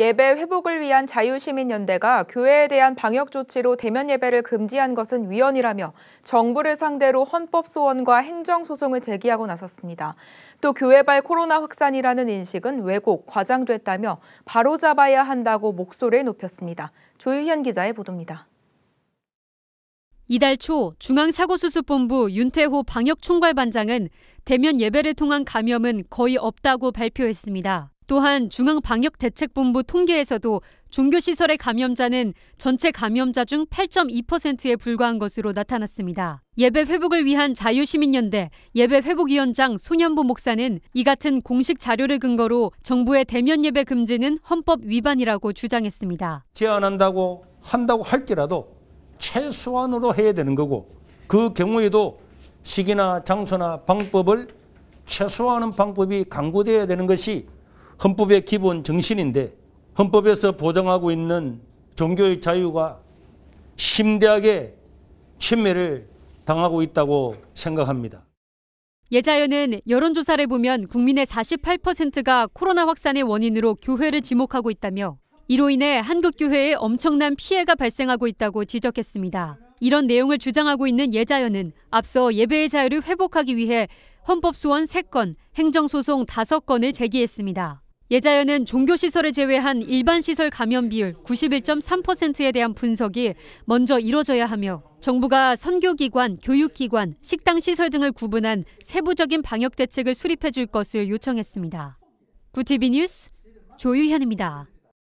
예배 회복을 위한 자유시민연대가 교회에 대한 방역 조치로 대면 예배를 금지한 것은 위헌이라며 정부를 상대로 헌법 소원과 행정 소송을 제기하고 나섰습니다. 또 교회발 코로나 확산이라는 인식은 왜곡, 과장됐다며 바로잡아야 한다고 목소리를 높였습니다. 조유현 기자의 보도입니다. 이달 초 중앙사고수습본부 윤태호 방역총괄반장은 대면 예배를 통한 감염은 거의 없다고 발표했습니다. 또한 중앙방역대책본부 통계에서도 종교시설의 감염자는 전체 감염자 중 8.2%에 불과한 것으로 나타났습니다. 예배 회복을 위한 자유시민연대 예배 회복위원장 손현보 목사는 이 같은 공식 자료를 근거로 정부의 대면 예배 금지는 헌법 위반이라고 주장했습니다. 제한한다고 한다고 할지라도 최소한으로 해야 되는 거고 그 경우에도 시기나 장소나 방법을 최소화하는 방법이 강구되어야 되는 것이 헌법의 기본 정신인데 헌법에서 보장하고 있는 종교의 자유가 심대하게 침해를 당하고 있다고 생각합니다. 예자연은 여론조사를 보면 국민의 48%가 코로나 확산의 원인으로 교회를 지목하고 있다며 이로 인해 한국교회에 엄청난 피해가 발생하고 있다고 지적했습니다. 이런 내용을 주장하고 있는 예자연은 앞서 예배의 자유를 회복하기 위해 헌법소원 3건, 행정소송 5건을 제기했습니다. 예자연은 종교시설을 제외한 일반시설 감염 비율 91.3%에 대한 분석이 먼저 이뤄져야 하며 정부가 선교기관, 교육기관, 식당시설 등을 구분한 세부적인 방역대책을 수립해 줄 것을 요청했습니다. 구티비 뉴스 조유현입니다.